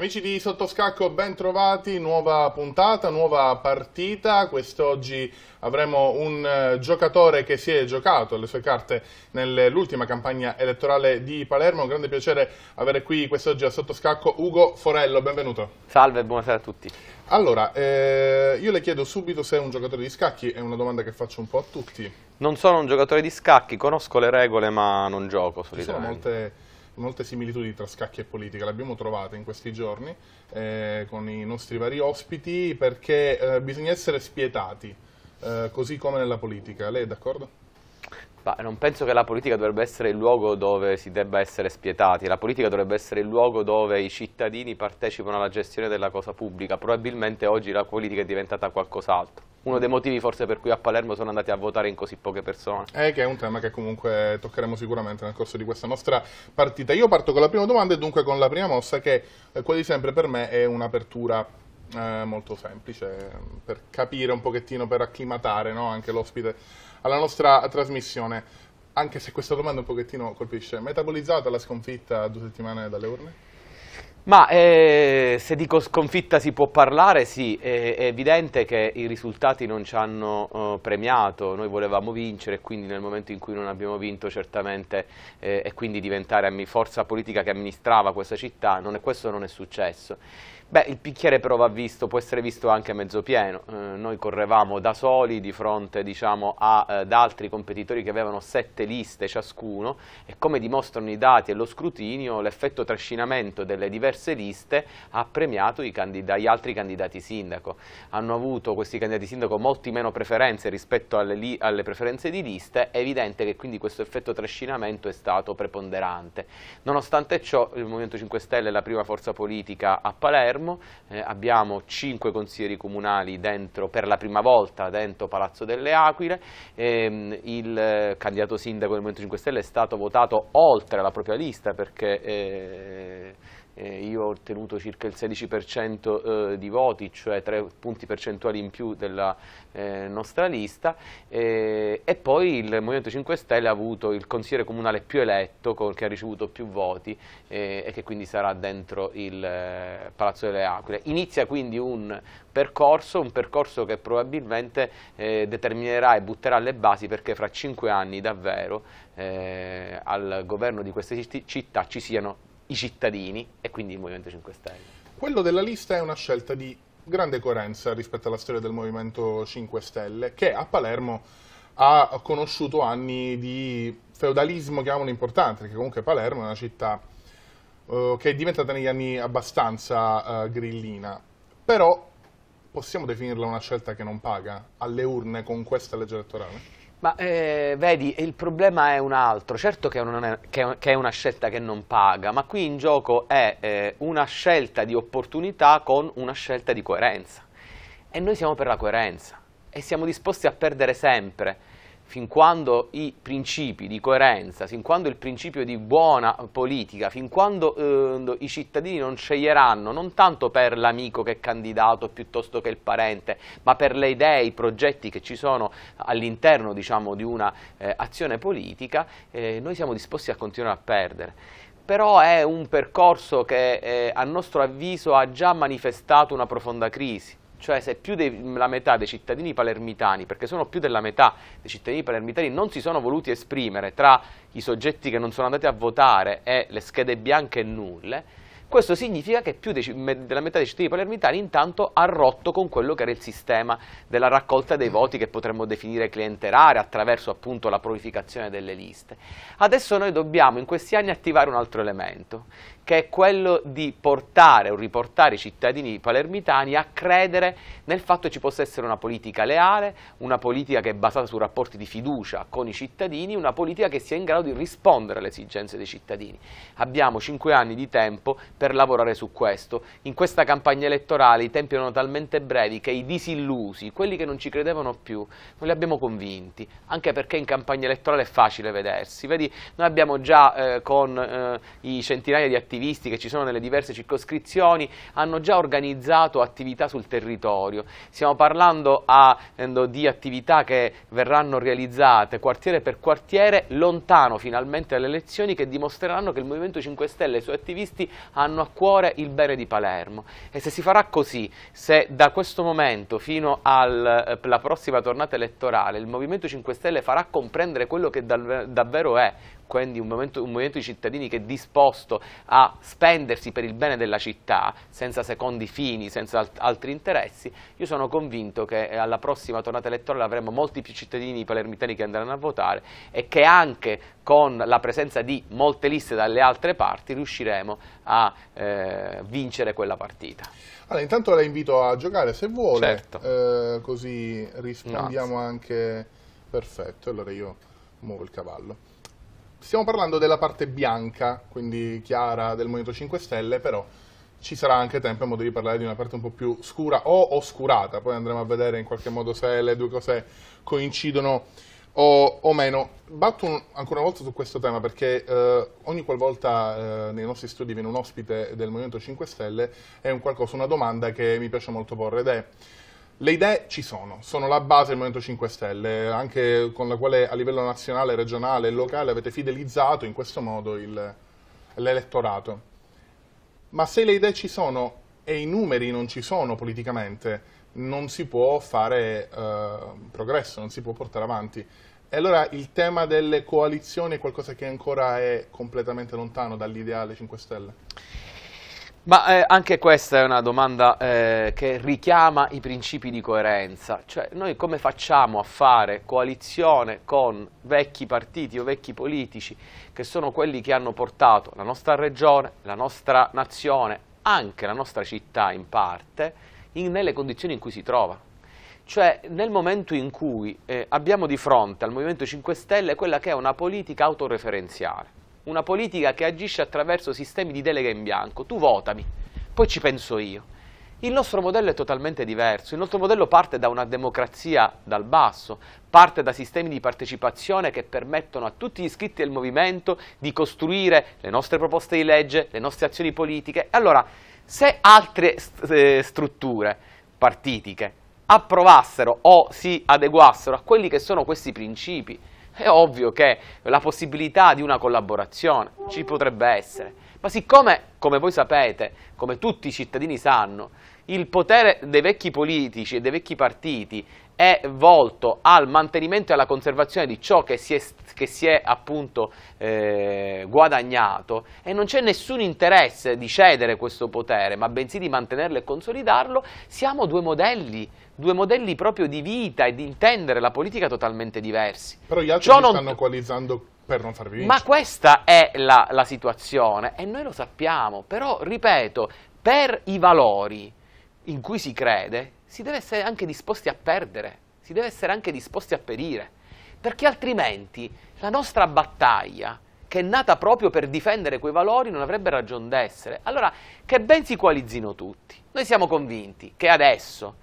Amici di Sottoscacco, ben trovati, nuova puntata, nuova partita. Quest'oggi avremo un eh, giocatore che si è giocato le sue carte nell'ultima campagna elettorale di Palermo. Un grande piacere avere qui quest'oggi a Sottoscacco Ugo Forello, benvenuto. Salve, buonasera a tutti. Allora, eh, io le chiedo subito se è un giocatore di scacchi, è una domanda che faccio un po' a tutti. Non sono un giocatore di scacchi, conosco le regole ma non gioco solitamente. Ci sono molte molte similitudini tra scacchi e politica, le abbiamo trovate in questi giorni eh, con i nostri vari ospiti perché eh, bisogna essere spietati, eh, così come nella politica. Lei è d'accordo? Ma non penso che la politica dovrebbe essere il luogo dove si debba essere spietati, la politica dovrebbe essere il luogo dove i cittadini partecipano alla gestione della cosa pubblica, probabilmente oggi la politica è diventata qualcos'altro. Uno dei motivi forse per cui a Palermo sono andati a votare in così poche persone. Eh, che è un tema che comunque toccheremo sicuramente nel corso di questa nostra partita. Io parto con la prima domanda e dunque con la prima mossa che eh, quasi sempre per me è un'apertura eh, molto semplice per capire un pochettino, per acclimatare no? anche l'ospite alla nostra trasmissione, anche se questa domanda un pochettino colpisce. Metabolizzata la sconfitta due settimane dalle urne? Ma eh, se dico sconfitta si può parlare, sì, è, è evidente che i risultati non ci hanno eh, premiato, noi volevamo vincere, e quindi nel momento in cui non abbiamo vinto certamente eh, e quindi diventare forza politica che amministrava questa città, non è, questo non è successo. Beh, il bicchiere però va visto, può essere visto anche mezzo pieno, eh, noi correvamo da soli di fronte diciamo, a, eh, ad altri competitori che avevano sette liste ciascuno e come dimostrano i dati e lo scrutinio, l'effetto trascinamento delle diverse diverse liste ha premiato gli altri candidati sindaco. Hanno avuto questi candidati sindaco molti meno preferenze rispetto alle, alle preferenze di liste, è evidente che quindi questo effetto trascinamento è stato preponderante. Nonostante ciò il Movimento 5 Stelle è la prima forza politica a Palermo, eh, abbiamo cinque consiglieri comunali dentro, per la prima volta dentro Palazzo delle Aquile, ehm, eh, il candidato sindaco del Movimento 5 Stelle è stato votato oltre la propria lista perché... Eh, eh, io ho ottenuto circa il 16% eh, di voti, cioè tre punti percentuali in più della eh, nostra lista eh, e poi il Movimento 5 Stelle ha avuto il consigliere comunale più eletto con, che ha ricevuto più voti eh, e che quindi sarà dentro il eh, Palazzo delle Aquile. Inizia quindi un percorso, un percorso che probabilmente determinerà e butterà le basi perché fra cinque anni davvero al governo di queste città ci siano i cittadini e quindi il Movimento 5 Stelle. Quello della lista è una scelta di grande coerenza rispetto alla storia del Movimento 5 Stelle, che a Palermo ha conosciuto anni di feudalismo, che chiamano importante, perché comunque Palermo è una città uh, che è diventata negli anni abbastanza uh, grillina. Però possiamo definirla una scelta che non paga alle urne con questa legge elettorale? Ma eh, vedi, il problema è un altro, certo che, è, che è una scelta che non paga, ma qui in gioco è eh, una scelta di opportunità con una scelta di coerenza. E noi siamo per la coerenza e siamo disposti a perdere sempre fin quando i principi di coerenza, fin quando il principio di buona politica, fin quando eh, i cittadini non sceglieranno non tanto per l'amico che è candidato piuttosto che il parente, ma per le idee, i progetti che ci sono all'interno diciamo, di un'azione eh, politica, eh, noi siamo disposti a continuare a perdere però è un percorso che eh, a nostro avviso ha già manifestato una profonda crisi cioè se più della metà dei cittadini palermitani, perché sono più della metà dei cittadini palermitani, non si sono voluti esprimere tra i soggetti che non sono andati a votare e le schede bianche e nulle, questo significa che più della metà dei cittadini palermitani intanto ha rotto con quello che era il sistema della raccolta dei voti che potremmo definire clientelare attraverso appunto la prolificazione delle liste. Adesso noi dobbiamo in questi anni attivare un altro elemento, che è quello di portare o riportare i cittadini palermitani a credere nel fatto che ci possa essere una politica leale, una politica che è basata su rapporti di fiducia con i cittadini, una politica che sia in grado di rispondere alle esigenze dei cittadini. Abbiamo cinque anni di tempo per lavorare su questo. In questa campagna elettorale i tempi erano talmente brevi che i disillusi, quelli che non ci credevano più, non li abbiamo convinti, anche perché in campagna elettorale è facile vedersi. Vedi, noi abbiamo già eh, con eh, i centinaia di attivisti attivisti che ci sono nelle diverse circoscrizioni hanno già organizzato attività sul territorio. Stiamo parlando a, di attività che verranno realizzate quartiere per quartiere, lontano finalmente dalle elezioni, che dimostreranno che il Movimento 5 Stelle e i suoi attivisti hanno a cuore il bene di Palermo. E se si farà così, se da questo momento fino alla eh, prossima tornata elettorale il Movimento 5 Stelle farà comprendere quello che davvero è quindi un movimento, un movimento, di cittadini che è disposto a spendersi per il bene della città, senza secondi fini, senza alt altri interessi, io sono convinto che eh, alla prossima tornata elettorale avremo molti più cittadini palermitani che andranno a votare e che anche con la presenza di molte liste dalle altre parti riusciremo a eh, vincere quella partita. Allora, intanto la invito a giocare se vuole, certo. eh, così rispondiamo no, anche... Perfetto, allora io muovo il cavallo stiamo parlando della parte bianca, quindi chiara del Movimento 5 stelle, però ci sarà anche tempo e modo di parlare di una parte un po' più scura o oscurata, poi andremo a vedere in qualche modo se le due cose coincidono o, o meno. Batto un, ancora una volta su questo tema perché eh, ogni qualvolta eh, nei nostri studi viene un ospite del Movimento 5 Stelle è un qualcosa, una domanda che mi piace molto porre ed è le idee ci sono, sono la base del Movimento 5 Stelle, anche con la quale a livello nazionale, regionale e locale avete fidelizzato in questo modo l'elettorato. Ma se le idee ci sono e i numeri non ci sono politicamente, non si può fare eh, progresso, non si può portare avanti. E allora il tema delle coalizioni è qualcosa che ancora è completamente lontano dall'ideale 5 Stelle? Ma eh, anche questa è una domanda eh, che richiama i principi di coerenza, cioè noi come facciamo a fare coalizione con vecchi partiti o vecchi politici che sono quelli che hanno portato la nostra regione, la nostra nazione, anche la nostra città in parte, in, nelle condizioni in cui si trova? Cioè nel momento in cui eh, abbiamo di fronte al Movimento 5 Stelle quella che è una politica autoreferenziale, una politica che agisce attraverso sistemi di delega in bianco. Tu votami, poi ci penso io. Il nostro modello è totalmente diverso, il nostro modello parte da una democrazia dal basso, parte da sistemi di partecipazione che permettono a tutti gli iscritti del movimento di costruire le nostre proposte di legge, le nostre azioni politiche. Allora, se altre st eh, strutture partitiche approvassero o si adeguassero a quelli che sono questi principi, è ovvio che la possibilità di una collaborazione ci potrebbe essere. Ma siccome, come voi sapete, come tutti i cittadini sanno, il potere dei vecchi politici e dei vecchi partiti è volto al mantenimento e alla conservazione di ciò che si è, che si è appunto eh, guadagnato e non c'è nessun interesse di cedere questo potere, ma bensì di mantenerlo e consolidarlo, siamo due modelli due modelli proprio di vita e di intendere la politica totalmente diversi. Però gli altri Ciò non... stanno coalizzando per non farvi vincere. Ma questa è la, la situazione e noi lo sappiamo, però ripeto, per i valori in cui si crede si deve essere anche disposti a perdere, si deve essere anche disposti a perire, perché altrimenti la nostra battaglia che è nata proprio per difendere quei valori, non avrebbe ragione d'essere. Allora, che ben si coalizzino tutti. Noi siamo convinti che adesso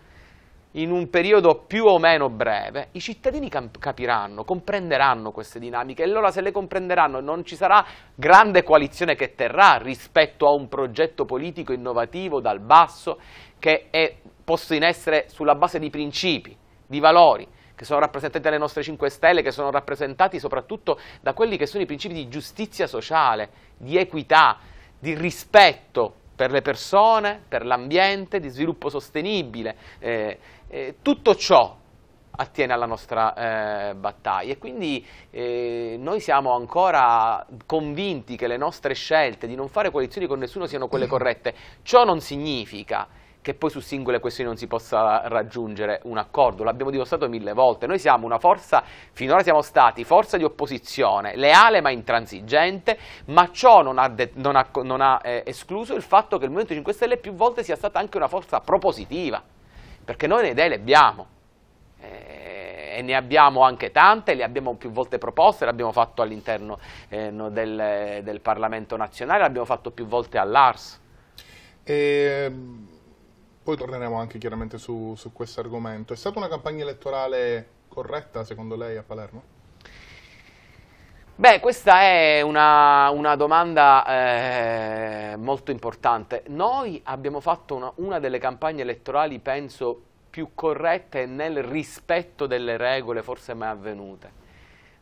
in un periodo più o meno breve, i cittadini capiranno, comprenderanno queste dinamiche e allora se le comprenderanno non ci sarà grande coalizione che terrà rispetto a un progetto politico innovativo dal basso che è posto in essere sulla base di principi, di valori che sono rappresentati dalle nostre 5 Stelle, che sono rappresentati soprattutto da quelli che sono i principi di giustizia sociale, di equità, di rispetto per le persone, per l'ambiente, di sviluppo sostenibile. Eh, eh, tutto ciò attiene alla nostra eh, battaglia e quindi eh, noi siamo ancora convinti che le nostre scelte di non fare coalizioni con nessuno siano quelle corrette. Ciò non significa che poi su singole questioni non si possa raggiungere un accordo, l'abbiamo dimostrato mille volte, noi siamo una forza, finora siamo stati forza di opposizione, leale ma intransigente, ma ciò non ha, non ha, non ha eh, escluso il fatto che il Movimento 5 Stelle più volte sia stata anche una forza propositiva perché noi le idee le abbiamo eh, e ne abbiamo anche tante, le abbiamo più volte proposte, le abbiamo fatto all'interno eh, del, del, Parlamento nazionale, le abbiamo fatto più volte all'ARS. E, ehm, poi torneremo anche chiaramente su, su questo argomento. È stata una campagna elettorale corretta secondo lei a Palermo? Beh, questa è una, una domanda eh, molto importante. Noi abbiamo fatto una, una delle campagne elettorali, penso, più corrette nel rispetto delle regole forse mai avvenute.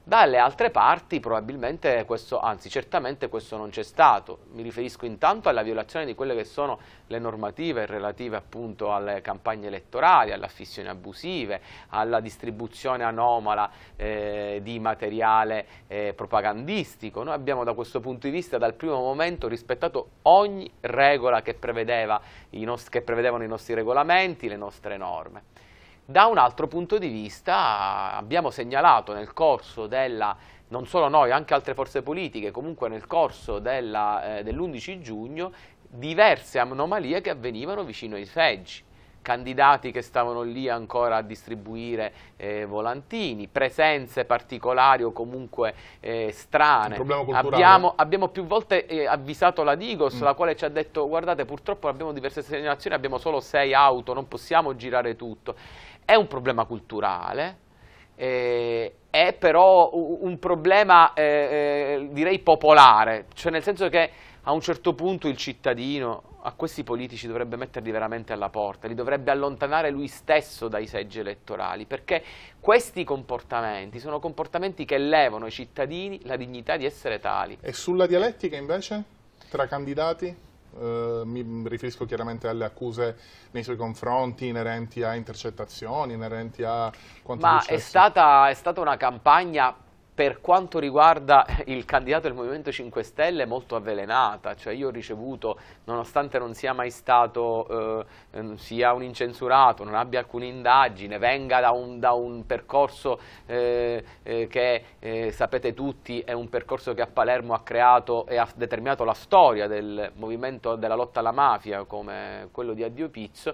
Dalle altre parti probabilmente questo, anzi certamente questo non c'è stato, mi riferisco intanto alla violazione di quelle che sono le normative relative appunto alle campagne elettorali, alle affissioni abusive, alla distribuzione anomala eh, di materiale eh, propagandistico. Noi abbiamo da questo punto di vista dal primo momento rispettato ogni regola che, prevedeva, che prevedevano i nostri regolamenti, le nostre norme. Da un altro punto di vista abbiamo segnalato nel corso della non solo noi, anche altre forze politiche, comunque nel corso dell'11 eh, dell giugno, diverse anomalie che avvenivano vicino ai seggi candidati che stavano lì ancora a distribuire eh, volantini, presenze particolari o comunque eh, strane. Abbiamo, abbiamo, più volte eh, avvisato la Digos, mm. la quale ci ha detto guardate purtroppo abbiamo diverse segnalazioni, abbiamo solo sei auto, non possiamo girare tutto è un problema culturale, eh, è però un problema eh, eh, direi popolare, cioè nel senso che a un certo punto il cittadino a questi politici dovrebbe metterli veramente alla porta, li dovrebbe allontanare lui stesso dai seggi elettorali, perché questi comportamenti sono comportamenti che levano ai cittadini la dignità di essere tali. E sulla dialettica invece? Tra candidati? Eh, mi riferisco chiaramente alle accuse nei suoi confronti inerenti a intercettazioni, inerenti a quanto Ma è stata, è stata una campagna per quanto riguarda il candidato del Movimento 5 Stelle è molto avvelenata, cioè io ho ricevuto, nonostante non sia mai stato, eh, ehm, sia un incensurato, non abbia alcuna indagine, venga da un, da un percorso eh, eh, che eh, sapete tutti è un percorso che a Palermo ha creato e ha determinato la storia del movimento della lotta alla mafia come quello di Addio Pizzo,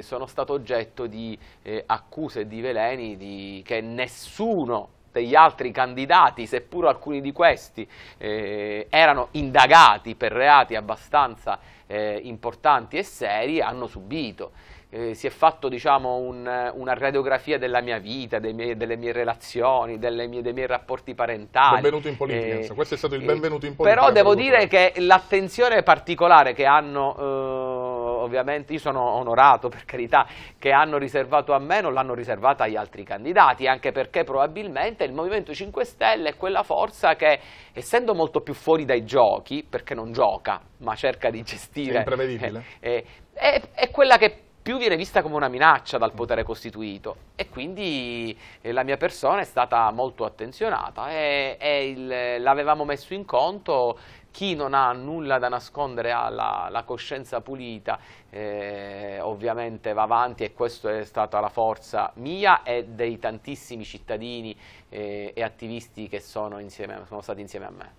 sono stato oggetto di eh, accuse e di veleni di, che nessuno gli altri candidati, seppur alcuni di questi eh, erano indagati per reati abbastanza eh, importanti e seri, hanno subito. Eh, si è fatto diciamo, un, una radiografia della mia vita, miei, delle mie relazioni, mie, dei miei rapporti parentali. Benvenuto in politica, eh, questo è stato il eh, benvenuto in politica. Però devo dire che l'attenzione particolare che hanno eh, ovviamente io sono onorato per carità che hanno riservato a me, non l'hanno riservata agli altri candidati, anche perché probabilmente il Movimento 5 Stelle è quella forza che essendo molto più fuori dai giochi, perché non gioca, ma cerca di gestire, è, è, eh, è, è quella che più viene vista come una minaccia dal potere costituito e quindi eh, la mia persona è stata molto attenzionata e, e l'avevamo messo in conto chi non ha nulla da nascondere ha la, la coscienza pulita, eh, ovviamente va avanti e questa è stata la forza mia e dei tantissimi cittadini eh, e attivisti che sono, insieme, sono stati insieme a me.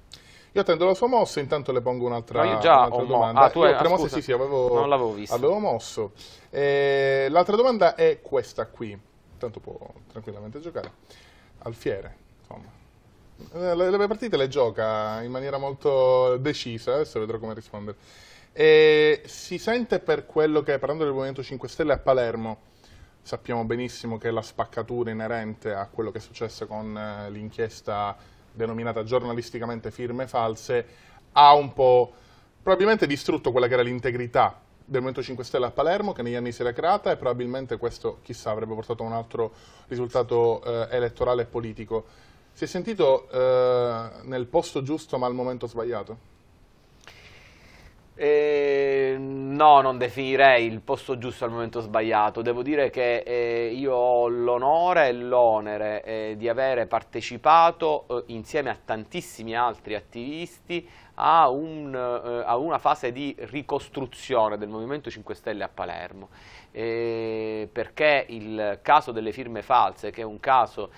Io attendo la sua mossa, intanto le pongo un'altra un domanda. Ah, tu hai, io tre ah, mosse, scusa, sì, sì, avevo, non l'avevo visto. Avevo mosso. Eh, l'altra domanda è questa qui. Intanto può tranquillamente giocare. Alfiere, insomma. Eh, le, le partite le gioca in maniera molto decisa, adesso vedrò come rispondere. E si sente per quello che, parlando del Movimento 5 Stelle a Palermo, sappiamo benissimo che la spaccatura inerente a quello che è successo con eh, l'inchiesta denominata giornalisticamente firme false ha un po' probabilmente distrutto quella che era l'integrità del Movimento 5 Stelle a Palermo che negli anni si era creata e probabilmente questo chissà avrebbe portato a un altro risultato eh, elettorale e politico. Si è sentito eh, nel posto giusto ma al momento sbagliato? Eh, no, non definirei il posto giusto al momento sbagliato. Devo dire che eh, io ho l'onore e l'onere eh, di avere partecipato eh, insieme a tantissimi altri attivisti a, un, eh, a, una fase di ricostruzione del Movimento 5 Stelle a Palermo. Eh, perché il caso delle firme false, che è un caso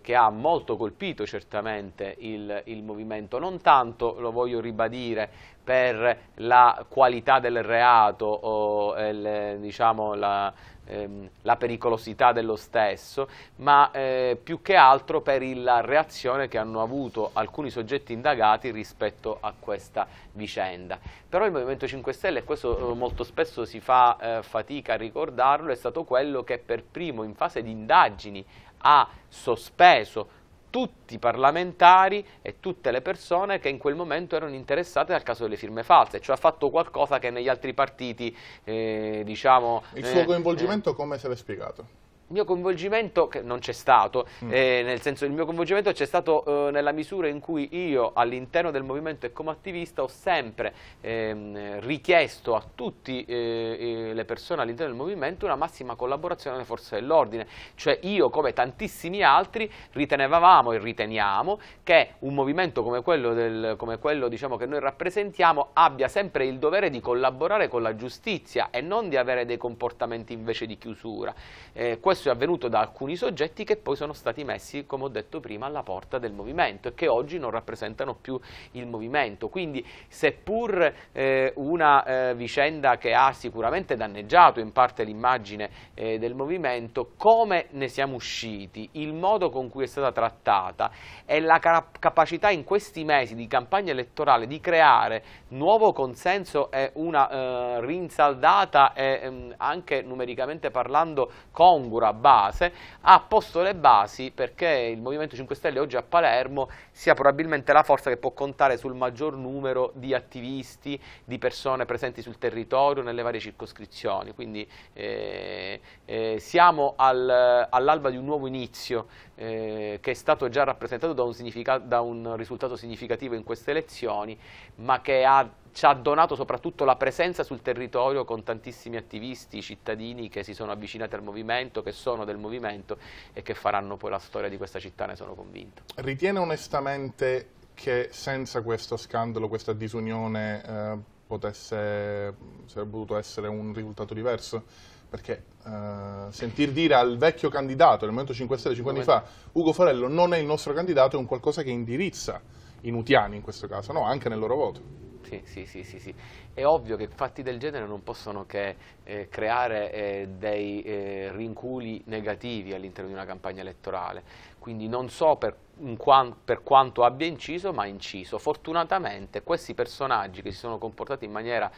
che ha molto colpito certamente il, il movimento, non tanto, lo voglio ribadire, per la qualità del reato o il, diciamo, la, ehm, la, pericolosità dello stesso, ma eh, più che altro per la reazione che hanno avuto alcuni soggetti indagati rispetto a questa vicenda. Però il Movimento 5 Stelle, e questo eh, molto spesso si fa eh, fatica a ricordarlo, è stato quello che per primo in fase di indagini ha sospeso tutti i parlamentari e tutte le persone che in quel momento erano interessate al caso delle firme false, cioè ha fatto qualcosa che negli altri partiti, eh, diciamo... Il suo eh, coinvolgimento eh, come se l'è spiegato? Il mio coinvolgimento, che non c'è stato, mm. eh, nel senso il mio coinvolgimento c'è stato eh, nella misura in cui io all'interno del movimento e come attivista ho sempre ehm, richiesto a tutte eh, eh, le persone all'interno del movimento una massima collaborazione alle forze dell'ordine, cioè io come tantissimi altri ritenevamo e riteniamo che un movimento come quello, del, come quello diciamo, che noi rappresentiamo abbia sempre il dovere di collaborare con la giustizia e non di avere dei comportamenti invece di chiusura. Eh, questo questo è avvenuto da alcuni soggetti che poi sono stati messi, come ho detto prima, alla porta del movimento e che oggi non rappresentano più il movimento. Quindi seppur eh, una eh, vicenda che ha sicuramente danneggiato in parte l'immagine eh, del movimento, come ne siamo usciti, il modo con cui è stata trattata e la capacità in questi mesi di campagna elettorale di creare nuovo consenso e una eh, rinsaldata e ehm, anche numericamente parlando congura base, ha posto le basi perché il Movimento 5 Stelle oggi a Palermo sia probabilmente la forza che può contare sul maggior numero di attivisti, di persone presenti sul territorio, nelle varie circoscrizioni, quindi eh, eh, siamo al, all'alba di un nuovo inizio eh, che è stato già rappresentato da un, da un, risultato significativo in queste elezioni, ma che ha, ci ha donato soprattutto la presenza sul territorio con tantissimi attivisti, cittadini che si sono avvicinati al movimento, che sono del movimento e che faranno poi la storia di questa città, ne sono convinto. Ritiene onestamente che senza questo scandalo, questa disunione, eh, potesse, sarebbe potuto essere un risultato diverso? perché uh, sentir dire al vecchio candidato del Movimento 5 Stelle 5 anni fa Ugo Forello non è il nostro candidato è un qualcosa che indirizza i nutiani in questo caso, no? anche nel loro voto. Sì, sì, sì, sì, sì, È ovvio che fatti del genere non possono che eh, creare eh, dei eh, rinculi negativi all'interno di una campagna elettorale. Quindi non so per, qua per quanto abbia inciso, ma ha inciso. Fortunatamente questi personaggi che si sono comportati in maniera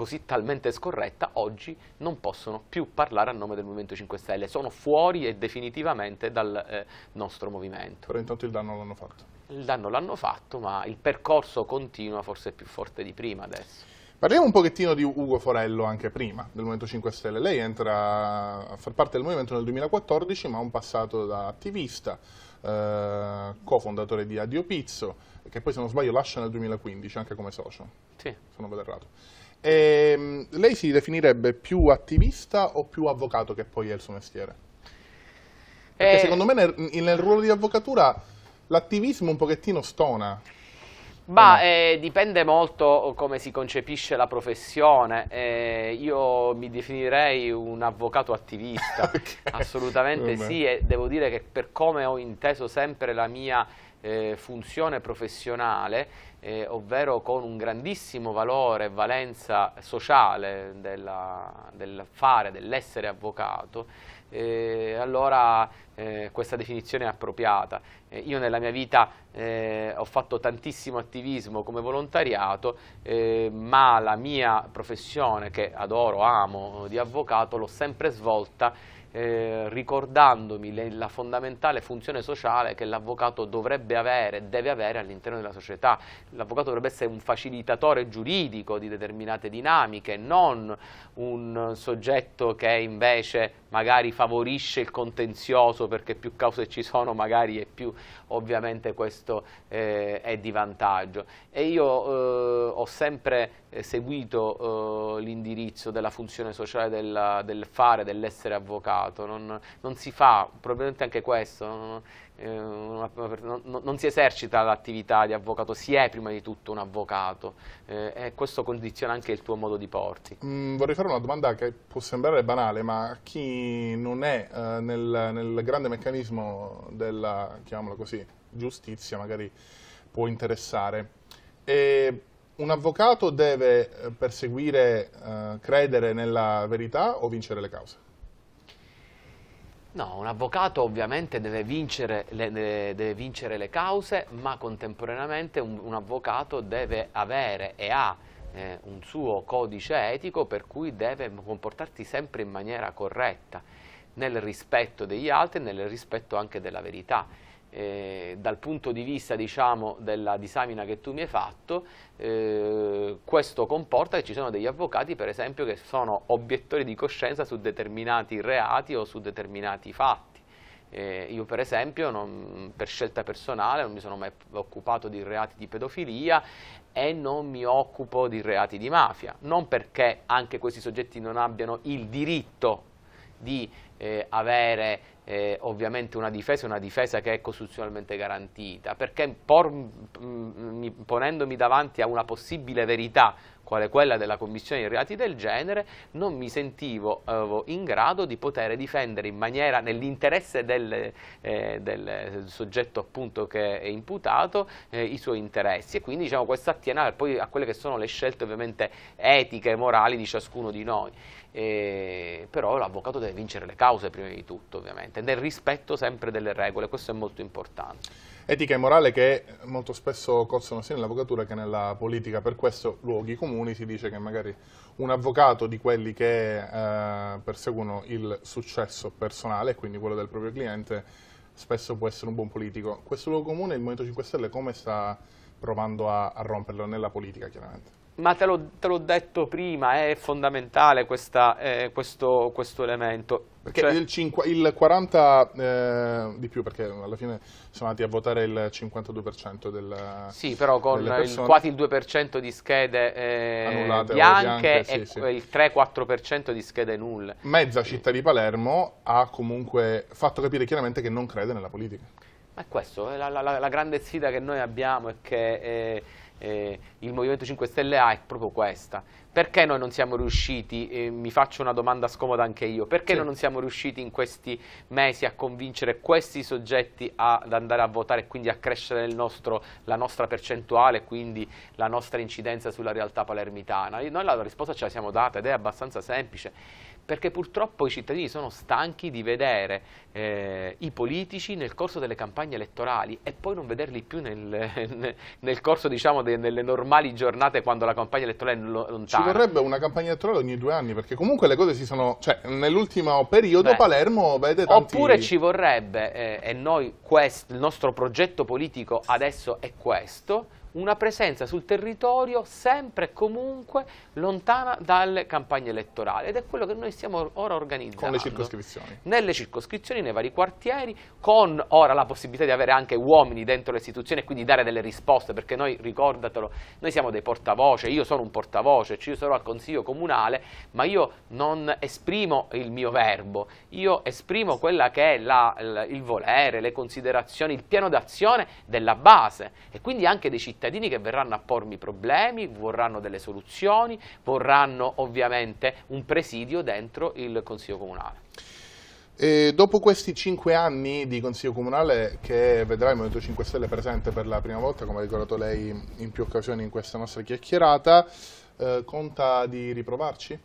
così talmente scorretta, oggi non possono più parlare a nome del Movimento 5 Stelle, sono fuori e definitivamente dal eh, nostro movimento. Però intanto il danno l'hanno fatto. Il danno l'hanno fatto, ma il percorso continua forse più forte di prima adesso. Parliamo un pochettino di Ugo Forello anche prima del Movimento 5 Stelle. Lei entra a far parte del movimento nel 2014, ma ha un passato da attivista, eh, cofondatore di Adio Pizzo, che poi se non sbaglio lascia nel 2015 anche come socio. Sì. Se non vado errato. E, ehm, lei si definirebbe più attivista o più avvocato che poi è il suo mestiere? Perché eh, secondo me nel, nel, ruolo di avvocatura l'attivismo un pochettino stona. Bah, eh, dipende molto come si concepisce la professione. Eh, io mi definirei un avvocato attivista, okay. assolutamente Vabbè. sì, e devo dire che per come ho inteso sempre la mia eh, funzione professionale, eh, ovvero con un grandissimo valore e valenza sociale della, del fare, dell'essere avvocato, eh, allora eh, questa definizione è appropriata. Eh, io nella mia vita eh, ho fatto tantissimo attivismo come volontariato, ma la mia professione, che adoro, amo, di avvocato, l'ho sempre svolta eh, ricordandomi le, la fondamentale funzione sociale che l'avvocato dovrebbe avere, deve avere all'interno della società. L'avvocato dovrebbe essere un facilitatore giuridico di determinate dinamiche, non un soggetto che invece magari favorisce il contenzioso perché più cause ci sono magari e più ovviamente questo eh, è di vantaggio e io eh, ho sempre eh, seguito eh, l'indirizzo della funzione sociale della, del fare, dell'essere avvocato non, non, si fa, probabilmente anche questo non, eh, una, una, non, non, si esercita l'attività di avvocato, si è prima di tutto un avvocato eh, e questo condiziona anche il tuo modo di porti. Mm, vorrei fare una domanda che può sembrare banale, ma chi non è eh, nel, nel, grande meccanismo della, così, giustizia magari può interessare. E un avvocato deve eh, perseguire, eh, credere nella verità o vincere le cause? No, un avvocato ovviamente deve vincere le, deve vincere le cause, ma contemporaneamente un, un, avvocato deve avere e ha eh, un suo codice etico per cui deve comportarsi sempre in maniera corretta, nel rispetto degli altri e nel rispetto anche della verità eh, dal punto di vista diciamo, della disamina che tu mi hai fatto, eh, questo comporta che ci sono degli avvocati per esempio che sono obiettori di coscienza su determinati reati o su determinati fatti. Eh, io per esempio, non, per scelta personale, non mi sono mai occupato di reati di pedofilia e non mi occupo di reati di mafia, non perché anche questi soggetti non abbiano il diritto di eh, avere eh, ovviamente una difesa una difesa che è costituzionalmente garantita, perché por, mh, mm, mm, ponendomi davanti a una possibile verità, quale quella della commissione dei reati del genere, non mi sentivo eh, in grado di poter difendere in maniera, nell'interesse del, eh, del, soggetto appunto che è imputato, eh, i suoi interessi e quindi diciamo questo attiene poi a quelle che sono le scelte ovviamente etiche e morali di ciascuno di noi. E, però l'avvocato deve vincere le cause prima di tutto ovviamente, nel rispetto sempre delle regole, questo è molto importante. Etica e morale che molto spesso cozzano sia nell'avvocatura che nella politica, per questo luoghi comuni si dice che magari un avvocato di quelli che eh, perseguono il successo personale, quindi quello del proprio cliente, spesso può essere un buon politico. Questo luogo comune il Movimento 5 Stelle come sta provando a, a romperlo nella politica chiaramente? ma te l'ho, detto prima, eh, è fondamentale questa, eh, questo, questo, elemento. Perché cioè, il, 5, il, 40 eh, di più, perché alla fine siamo andati a votare il 52% del Sì, però con il, quasi il 2% di schede eh, bianche, bianche sì, e sì. il 3-4% di schede nulle. Mezza città di Palermo ha comunque fatto capire chiaramente che non crede nella politica. Ma è questo, eh, la, la, la grande sfida che noi abbiamo è che... Eh, eh, il Movimento 5 Stelle ha è proprio questa, perché noi non siamo riusciti, eh, mi faccio una domanda scomoda anche io, perché sì. noi non siamo riusciti in questi mesi a convincere questi soggetti a, ad andare a votare e quindi a crescere nostro, la nostra percentuale, quindi la nostra incidenza sulla realtà palermitana? Noi la risposta ce la siamo data ed è abbastanza semplice, perché purtroppo i cittadini sono stanchi di vedere eh, i politici nel corso delle campagne elettorali e poi non vederli più nel, nel corso diciamo, de, delle normali giornate quando la campagna elettorale è lontana. Ci vorrebbe una campagna elettorale ogni due anni, perché comunque le cose si sono... Cioè, nell'ultimo periodo Beh. Palermo vede tanti... Oppure ci vorrebbe, eh, e noi quest, il nostro progetto politico adesso è questo, una presenza sul territorio sempre e comunque lontana dalle campagne elettorali ed è quello che noi stiamo ora organizzando. Con le circoscrizioni. Nelle circoscrizioni, nei vari quartieri, con ora la possibilità di avere anche uomini dentro le istituzioni e quindi dare delle risposte, perché noi, ricordatelo, noi siamo dei portavoce, io sono un portavoce, cioè io sono al Consiglio Comunale, ma io non esprimo il mio verbo, io esprimo quella che è la, il volere, le considerazioni, il piano d'azione della base e quindi anche dei cittadini cittadini che verranno a pormi problemi, vorranno delle soluzioni, vorranno ovviamente un presidio dentro il Consiglio Comunale. E dopo questi cinque anni di Consiglio Comunale che vedrà il Movimento 5 Stelle presente per la prima volta, come ha ricordato lei in più occasioni in questa nostra chiacchierata, eh, conta di riprovarci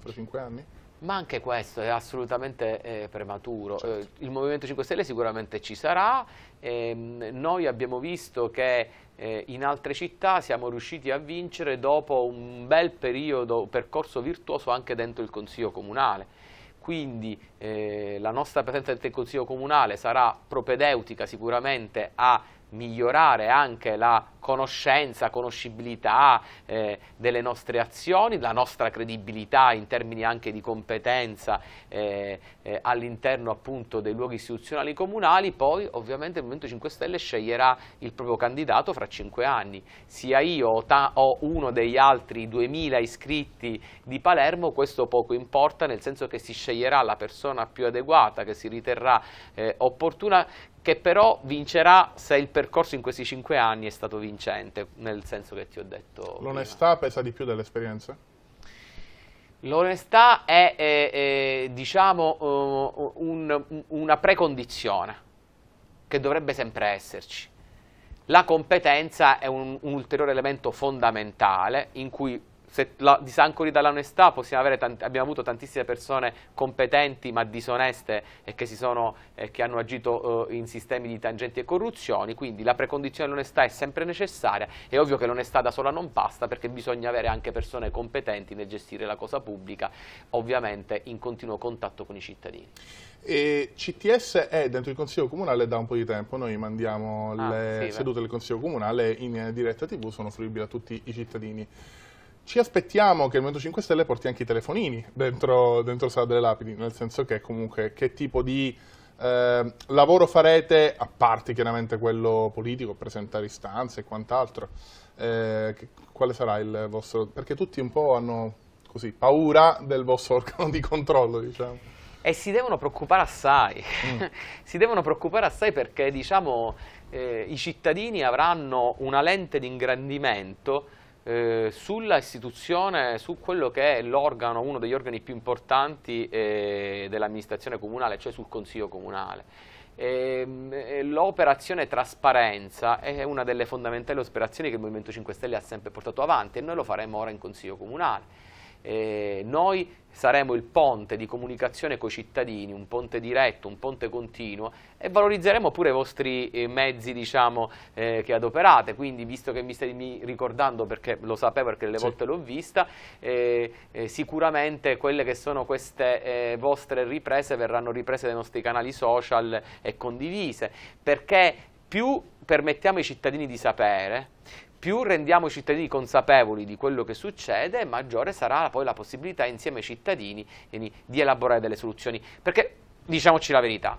fra cinque anni? Ma anche questo è assolutamente eh, prematuro. Certo. Eh, il Movimento 5 Stelle sicuramente ci sarà. Ehm, noi abbiamo visto che eh, in altre città siamo riusciti a vincere dopo un bel periodo, percorso virtuoso anche dentro il Consiglio Comunale. Quindi eh, la nostra presenza del Consiglio Comunale sarà propedeutica sicuramente a migliorare anche la conoscenza, conoscibilità eh, delle nostre azioni, la nostra credibilità in termini anche di competenza eh, eh, all'interno appunto dei luoghi istituzionali comunali, poi ovviamente il Movimento 5 Stelle sceglierà il proprio candidato fra cinque anni. Sia io o uno degli altri 2000 iscritti di Palermo, questo poco importa, nel senso che si sceglierà la persona più adeguata, che si riterrà eh, opportuna, che però vincerà se il percorso in questi cinque anni è stato vincente, nel senso che ti ho detto. L'onestà pesa di più dell'esperienza? L'onestà è, è, è, diciamo, uh, un, una precondizione che dovrebbe sempre esserci. La competenza è un, un ulteriore elemento fondamentale in cui se la, disancori dalla onestà tanti, abbiamo avuto tantissime persone competenti ma disoneste e che, sono, eh, che hanno agito eh, in sistemi di tangenti e corruzioni, quindi la precondizione dell'onestà è sempre necessaria, è ovvio che l'onestà da sola non basta perché bisogna avere anche persone competenti nel gestire la cosa pubblica, ovviamente in continuo contatto con i cittadini. E CTS è dentro il Consiglio Comunale da un po' di tempo, noi mandiamo ah, le sì, sedute beh. del Consiglio Comunale in diretta tv, sono fruibili a tutti i cittadini ci aspettiamo che il Movimento 5 Stelle porti anche i telefonini dentro, dentro Sala delle Lapidi, nel senso che comunque che tipo di eh, lavoro farete, a parte chiaramente quello politico, presentare istanze e quant'altro, eh, quale sarà il vostro... perché tutti un po' hanno così, paura del vostro organo di controllo, diciamo. E si devono preoccupare assai, mm. si devono preoccupare assai perché diciamo eh, i cittadini avranno una lente di ingrandimento eh, sulla istituzione, su quello che è l'organo, uno degli organi più importanti eh, dell'amministrazione comunale, cioè sul Consiglio Comunale. Ehm, eh, l'operazione trasparenza è una delle fondamentali operazioni che il Movimento 5 Stelle ha sempre portato avanti e noi lo faremo ora in Consiglio Comunale eh, noi saremo il ponte di comunicazione con i cittadini, un ponte diretto, un ponte continuo e valorizzeremo pure i vostri eh, mezzi diciamo, eh, che adoperate, quindi visto che mi stai ricordando perché lo sapevo perché le sì. volte l'ho vista, eh, eh sicuramente quelle che sono queste eh, vostre riprese verranno riprese dai nostri canali social e condivise, perché più permettiamo ai cittadini di sapere, più rendiamo i cittadini consapevoli di quello che succede, maggiore sarà poi la possibilità insieme ai cittadini di elaborare delle soluzioni. Perché diciamoci la verità,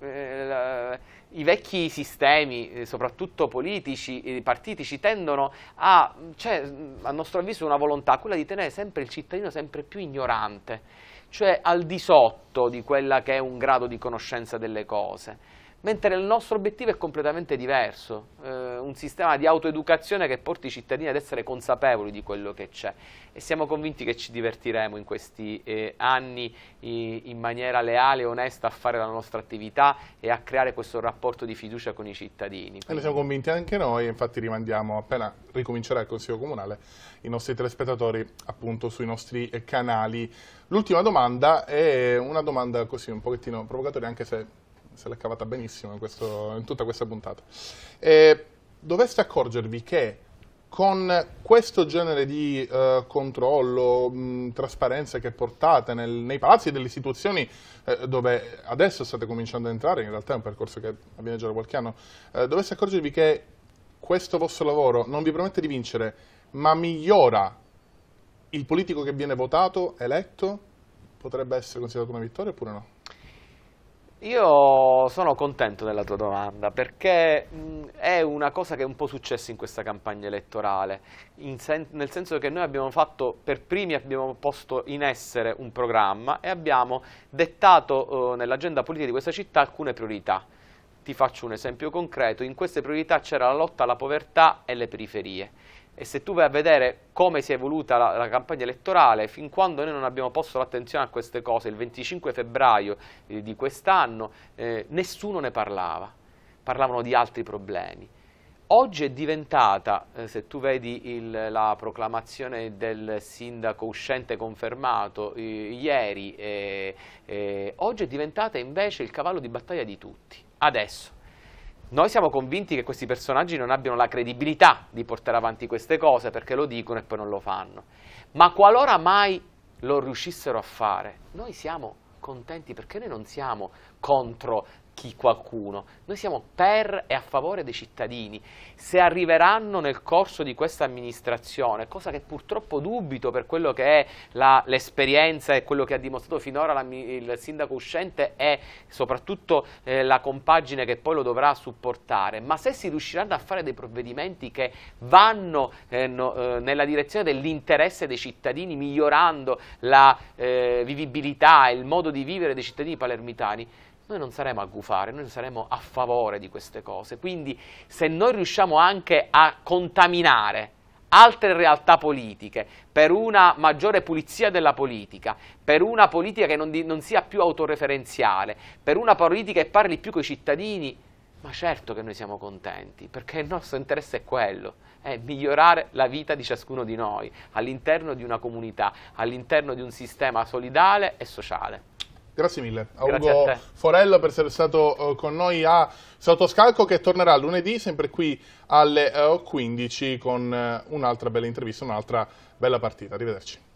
eh, la, i vecchi sistemi, eh, soprattutto politici e partitici, tendono a, cioè, a nostro avviso, una volontà, quella di tenere sempre il cittadino sempre più ignorante, cioè al di sotto alto di quella che è un grado di conoscenza delle cose. Mentre il nostro obiettivo è completamente diverso, eh, un sistema di autoeducazione che porti i cittadini ad essere consapevoli di quello che c'è e siamo convinti che ci divertiremo in questi eh, anni eh, in maniera leale e onesta a fare la nostra attività e a creare questo rapporto di fiducia con i cittadini. E ne siamo convinti anche noi, infatti rimandiamo appena ricomincerà il Consiglio Comunale i nostri telespettatori appunto sui nostri eh, canali. L'ultima domanda è una domanda domanda così un pochettino provocatoria, anche se se l'è cavata benissimo in, questo, in tutta questa puntata. Eh, doveste accorgervi che con questo genere di eh, controllo, mh, trasparenza che portate nel, nei palazzi delle istituzioni eh, dove adesso state cominciando ad entrare, in realtà è un percorso che avviene già da qualche anno, eh, doveste accorgervi che questo vostro lavoro non vi promette di vincere, ma migliora il politico che viene votato, eletto, potrebbe essere considerato una vittoria oppure no? Io sono contento della tua domanda perché mh, è una cosa che è un po' successa in questa campagna elettorale, sen nel senso che noi abbiamo fatto, per primi abbiamo posto in essere un programma e abbiamo dettato eh, nell'agenda politica di questa città alcune priorità. Ti faccio un esempio concreto, in queste priorità c'era la lotta alla povertà e le periferie e se tu vai a vedere come si è evoluta la, la, campagna elettorale, fin quando noi non abbiamo posto l'attenzione a queste cose, il 25 febbraio eh, di quest'anno eh, nessuno ne parlava, parlavano di altri problemi. Oggi è diventata, eh, se tu vedi il, la proclamazione del sindaco uscente confermato ieri, eh, eh, oggi è diventata invece il cavallo di battaglia di tutti, adesso. Noi siamo convinti che questi personaggi non abbiano la credibilità di portare avanti queste cose perché lo dicono e poi non lo fanno. Ma qualora mai lo riuscissero a fare, noi siamo contenti perché noi non siamo contro chi qualcuno, noi siamo per e a favore dei cittadini. Se arriveranno nel corso di questa amministrazione, cosa che purtroppo dubito per quello che è l'esperienza e quello che ha dimostrato finora la, il sindaco uscente e soprattutto eh, la compagine che poi lo dovrà supportare, ma se si riusciranno a fare dei provvedimenti che vanno eh, no, eh, nella direzione dell'interesse dei cittadini, migliorando la eh, vivibilità e il modo di vivere dei cittadini palermitani, noi non saremo a gufare, noi saremo a favore di queste cose. Quindi se noi riusciamo anche a contaminare altre realtà politiche, per una maggiore pulizia della politica, per una politica che non, di, non sia più autoreferenziale, per una politica che parli più coi cittadini, ma certo che noi siamo contenti, perché il nostro interesse è quello, è migliorare la vita di ciascuno di noi all'interno di una comunità, all'interno di un sistema solidale e sociale. Grazie mille a Grazie Ugo a Forello per essere stato eh, con noi a Sautoscalco che tornerà lunedì sempre qui alle 15 eh, con eh, un'altra bella intervista, un'altra bella partita. Arrivederci.